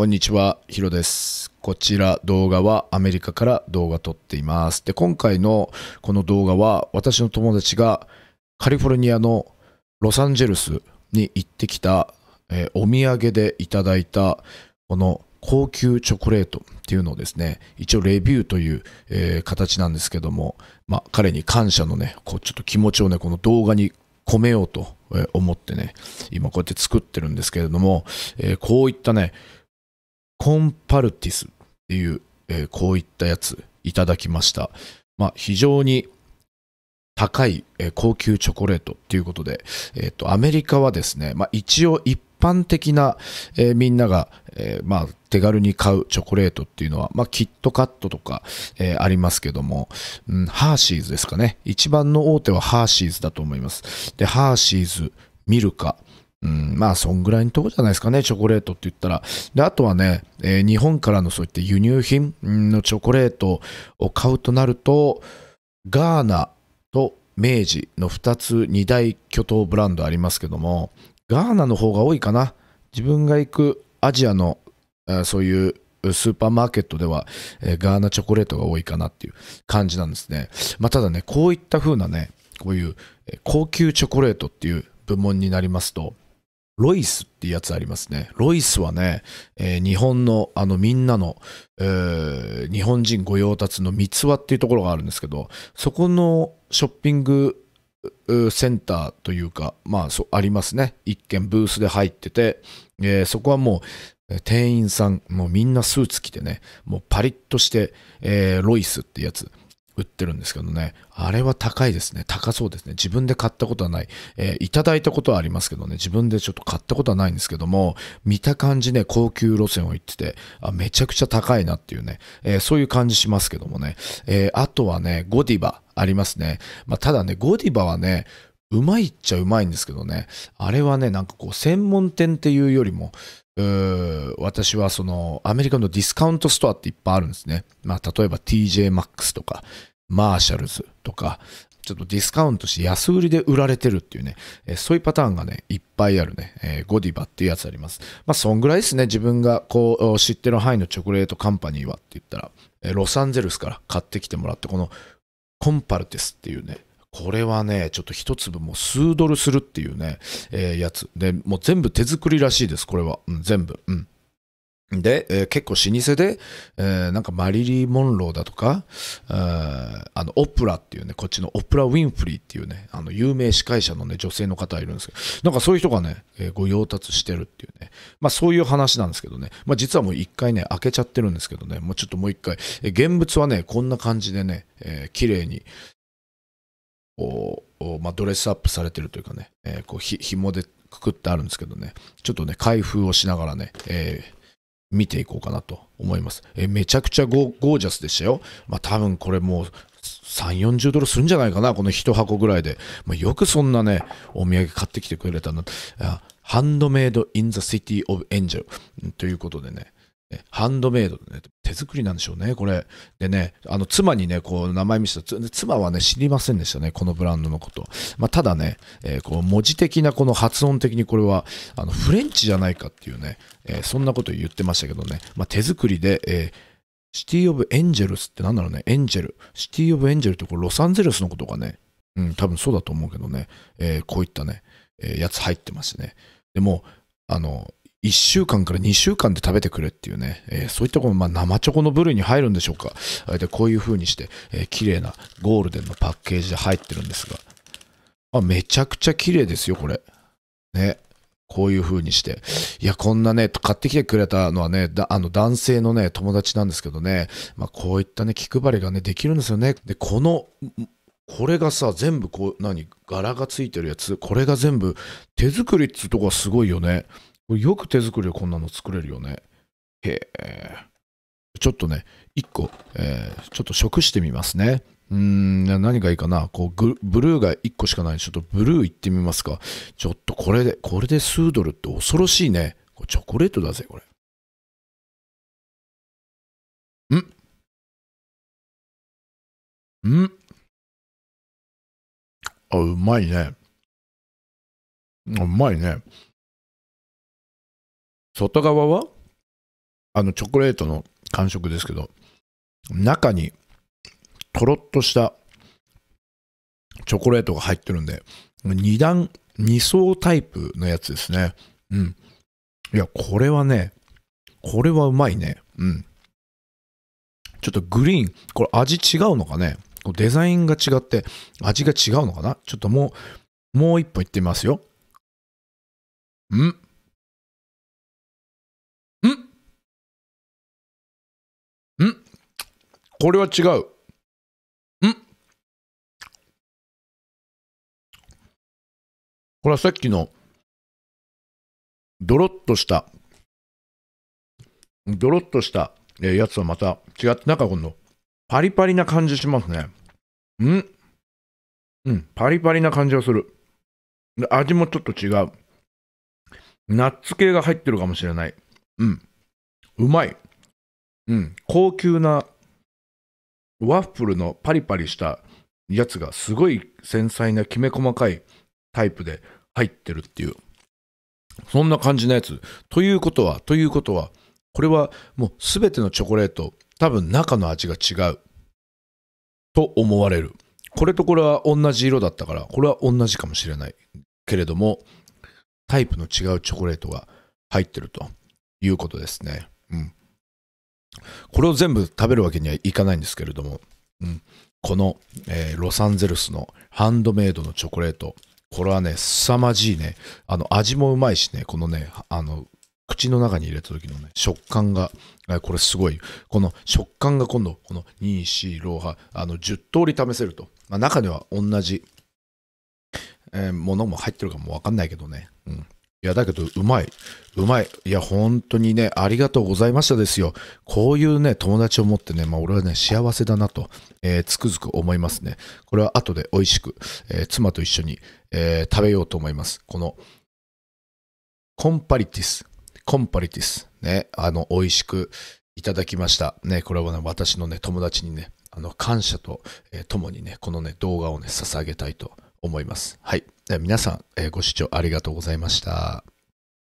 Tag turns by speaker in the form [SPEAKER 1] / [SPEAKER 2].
[SPEAKER 1] こんにちは、ヒロです。こちら動画はアメリカから動画撮っています。で、今回のこの動画は私の友達がカリフォルニアのロサンゼルスに行ってきた、えー、お土産でいただいたこの高級チョコレートっていうのをですね、一応レビューという、えー、形なんですけども、まあ、彼に感謝のね、こうちょっと気持ちをね、この動画に込めようと思ってね、今こうやって作ってるんですけれども、えー、こういったね、コンパルティスっていう、えー、こういったやついただきました。まあ、非常に高い、えー、高級チョコレートということで、えーとアメリカはですね、まあ、一応一般的な、えー、みんなが、えー、まあ、手軽に買うチョコレートっていうのは、まあ、キットカットとか、えー、ありますけども、うん、ハーシーズですかね一番の大手はハーシーズだと思いますでハーシーズミルカうん、まあ、そんぐらいのとこじゃないですかね、チョコレートって言ったら。で、あとはね、えー、日本からのそういった輸入品のチョコレートを買うとなると、ガーナと明治の2つ、2大巨頭ブランドありますけども、ガーナの方が多いかな。自分が行くアジアの、えそういうスーパーマーケットでは、えガーナチョコレートが多いかなっていう感じなんですね。まあ、ただね、こういった風なね、こういう高級チョコレートっていう部門になりますと、ロイスってやつありますね。ロイスはね、えー、日本の、あの、みんなの、えー、日本人御用達の三つ輪っていうところがあるんですけど、そこのショッピングセンターというか、まあ、そありますね。一軒ブースで入ってて、えー、そこはもう、店員さん、もうみんなスーツ着てね、もうパリッとして、えー、ロイスってやつ。売ってるんですけどね。あれは高いですね。高そうですね。自分で買ったことはない。えー、いただいたことはありますけどね。自分でちょっと買ったことはないんですけども、見た感じね、高級路線を行ってて、あめちゃくちゃ高いなっていうね、えー、そういう感じしますけどもね。えー、あとはね、ゴディバありますね。まあ、ただね、ゴディバはね、うまいっちゃうまいんですけどね。あれはね、なんかこう、専門店っていうよりも、私はそのアメリカのディスカウントストアっていっぱいあるんですね。まあ、例えば TJ Maxx とか、マーシャルズとか、ちょっとディスカウントして安売りで売られてるっていうね、えそういうパターンがね、いっぱいあるね、えー、ゴディバっていうやつあります。まあ、そんぐらいですね、自分がこう、知ってる範囲のチョコレートカンパニーはって言ったら、えロサンゼルスから買ってきてもらって、このコンパルテスっていうね、これはね、ちょっと一粒もう数ドルするっていうね、えー、やつ。で、もう全部手作りらしいです、これは。うん、全部。うん。で、えー、結構老舗で、えー、なんかマリリー・モンローだとか、えー、あの、オプラっていうね、こっちのオプラ・ウィンフリーっていうね、あの、有名司会者のね、女性の方いるんですけど、なんかそういう人がね、えー、ご用達してるっていうね、まあそういう話なんですけどね、まあ実はもう一回ね、開けちゃってるんですけどね、もうちょっともう一回、えー、現物はね、こんな感じでね、えー、綺麗に、こう、まあ、ドレスアップされてるというかね、えー、こうひ、紐でくくってあるんですけどね、ちょっとね、開封をしながらね、えー、見ていこうかなと思います。えめちゃくちゃゴージャスでしたよ。まあ、多分これもう3、40ドルするんじゃないかな、この1箱ぐらいで。まあ、よくそんなね、お土産買ってきてくれたな。ハンドメイド・イン・ザ・シティ・オブ・エンジェルということでね、ハンドメイドでね、手作りなんでしょうね、これ。でね、あの、妻にね、こう、名前見せた。妻はね、知りませんでしたね、このブランドのこと。まあ、ただね、えー、こう、文字的な、この発音的にこれは、あの、フレンチじゃないかっていうね、えー、そんなこと言ってましたけどね、まあ、手作りで、えーシティ・オブ・エンジェルスって何だろうね、エンジェル。シティ・オブ・エンジェルってこれロサンゼルスのことがね、うん、多分そうだと思うけどね、えー、こういったね、えー、やつ入ってましてね。でも、あの、1週間から2週間で食べてくれっていうね、えー、そういったこの、まあ、生チョコの部類に入るんでしょうか。でこういう風にして、えー、綺麗なゴールデンのパッケージで入ってるんですが、あめちゃくちゃ綺麗ですよ、これ。ね。こういう風にして。いや、こんなね、買ってきてくれたのはね、あの男性のね、友達なんですけどね、まあ、こういったね、気配りがね、できるんですよね。で、この、これがさ、全部こう、何、柄がついてるやつ、これが全部手作りっていうとこはすごいよね。これよく手作りでこんなの作れるよね。へえ。ちょっとね、1個、えー、ちょっと食してみますね。うーん、何がいいかな。こうブルーが1個しかないちょっとブルーいってみますか。ちょっとこれで、これで数ドルって恐ろしいね。これチョコレートだぜ、これ。んんあ、うまいね。うまいね。外側はあのチョコレートの感触ですけど中にとろっとしたチョコレートが入ってるんで2段2層タイプのやつですねうんいやこれはねこれはうまいねうんちょっとグリーンこれ味違うのかねデザインが違って味が違うのかなちょっともうもう一本いってみますようんこれは違う。んこれはさっきの、ドロッとした、ドロッとしたやつはまた違って、なんかこの、パリパリな感じしますね。んうん、パリパリな感じがする。味もちょっと違う。ナッツ系が入ってるかもしれない。うん。うまい。うん。高級なワッフルのパリパリしたやつがすごい繊細なきめ細かいタイプで入ってるっていう。そんな感じのやつ。ということは、ということは、これはもうすべてのチョコレート、多分中の味が違う。と思われる。これとこれは同じ色だったから、これは同じかもしれない。けれども、タイプの違うチョコレートが入ってるということですね。うん。これを全部食べるわけにはいかないんですけれども、うん、この、えー、ロサンゼルスのハンドメイドのチョコレート、これはね、凄まじいね、あの味もうまいしね、このね、あの口の中に入れた時のね、食感が、これすごい。この食感が今度、この2、4、6、8、あの10通り試せると。まあ、中には同じ、えー、ものも入ってるかもわかんないけどね。うん。いや、だけど、うまい。うまい。いや、本当にね、ありがとうございましたですよ。こういうね、友達を持ってね、まあ、俺はね、幸せだなと、えー、つくづく思いますね。これは後で美味しく、えー、妻と一緒に、えー、食べようと思います。この、コンパリティス。コンパリティス。ね、あの、美味しくいただきました。ね、これはね、私のね、友達にね、あの、感謝と、えー、共にね、このね、動画をね、捧げたいと思います。はい。皆さん、えー、ご視聴ありがとうございました。